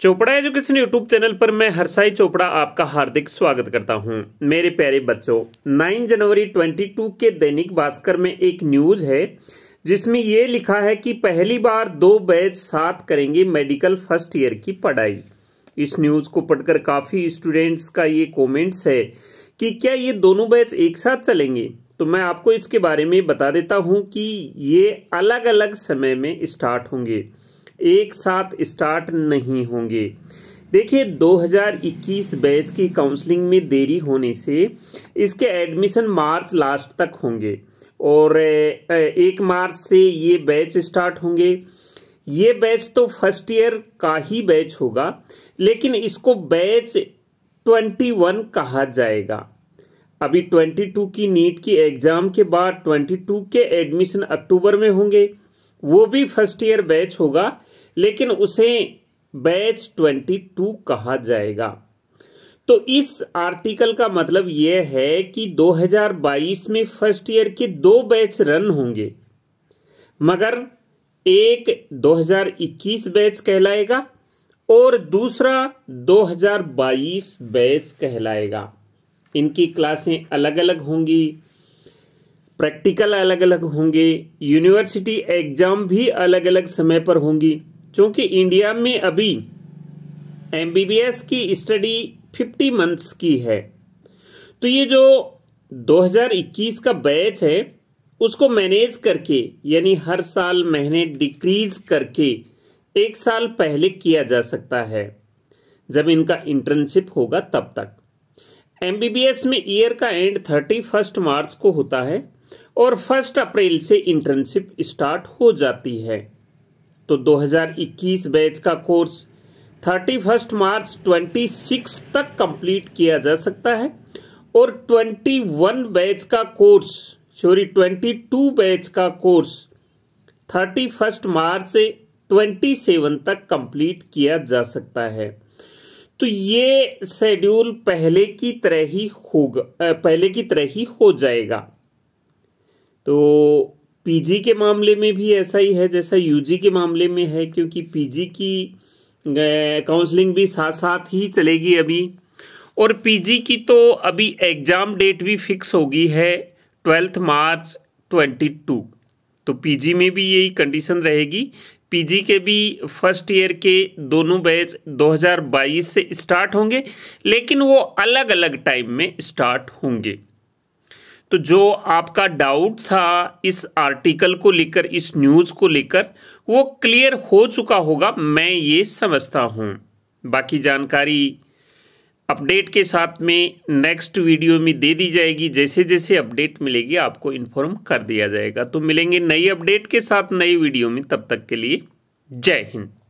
Chopra education YouTube channel पर मैं हरसाई चोपड़ा आपका हार्दिक स्वागत करता हूं। मेरे प्यारे बच्चों 9 जनवरी 22 के दैनिक भास्कर में एक न्यूज है जिसमें यह लिखा है कि पहली बार दो बैच साथ करेंगे मेडिकल फर्स्ट ईयर की पढ़ाई इस न्यूज को पढ़कर काफी स्टूडेंट्स का ये कॉमेंट्स है कि क्या ये दोनों बैच एक साथ चलेंगे तो मैं आपको इसके बारे में बता देता हूँ कि ये अलग अलग समय में स्टार्ट होंगे एक साथ स्टार्ट नहीं होंगे देखिए 2021 बैच की काउंसलिंग में देरी होने से इसके एडमिशन मार्च लास्ट तक होंगे और एक मार्च से ये बैच स्टार्ट होंगे ये बैच तो फर्स्ट ईयर का ही बैच होगा लेकिन इसको बैच 21 कहा जाएगा अभी 22 की नीट की एग्ज़ाम के बाद 22 के एडमिशन अक्टूबर में होंगे वो भी फर्स्ट ईयर बैच होगा लेकिन उसे बैच 22 कहा जाएगा तो इस आर्टिकल का मतलब यह है कि 2022 में फर्स्ट ईयर के दो बैच रन होंगे मगर एक 2021 बैच कहलाएगा और दूसरा 2022 बैच कहलाएगा इनकी क्लासें अलग अलग होंगी प्रैक्टिकल अलग अलग होंगे यूनिवर्सिटी एग्जाम भी अलग अलग समय पर होंगी चूंकि इंडिया में अभी एम की स्टडी 50 मंथ्स की है तो ये जो 2021 का बैच है उसको मैनेज करके यानी हर साल महीने डिक्रीज करके एक साल पहले किया जा सकता है जब इनका इंटर्नशिप होगा तब तक एम में ईयर का एंड थर्टी फर्स्ट मार्च को होता है और फर्स्ट अप्रैल से इंटर्नशिप स्टार्ट हो जाती है तो 2021 बैच का कोर्स 31 मार्च 26 तक कंप्लीट किया जा सकता है और 21 बैच का कोर्स सॉरी 22 बैच का कोर्स 31 मार्च से 27 तक कंप्लीट किया जा सकता है तो ये शेड्यूल पहले की तरह ही होगा पहले की तरह ही हो जाएगा तो पीजी के मामले में भी ऐसा ही है जैसा यूजी के मामले में है क्योंकि पीजी की काउंसलिंग भी साथ साथ ही चलेगी अभी और पीजी की तो अभी एग्ज़ाम डेट भी फिक्स होगी है ट्वेल्थ मार्च ट्वेंटी टू तो पीजी में भी यही कंडीशन रहेगी पीजी के भी फर्स्ट ईयर के दोनों बैच 2022 से स्टार्ट होंगे लेकिन वो अलग अलग टाइम में स्टार्ट होंगे तो जो आपका डाउट था इस आर्टिकल को लेकर इस न्यूज़ को लेकर वो क्लियर हो चुका होगा मैं ये समझता हूँ बाकी जानकारी अपडेट के साथ में नेक्स्ट वीडियो में दे दी जाएगी जैसे जैसे अपडेट मिलेगी आपको इन्फॉर्म कर दिया जाएगा तो मिलेंगे नई अपडेट के साथ नई वीडियो में तब तक के लिए जय हिंद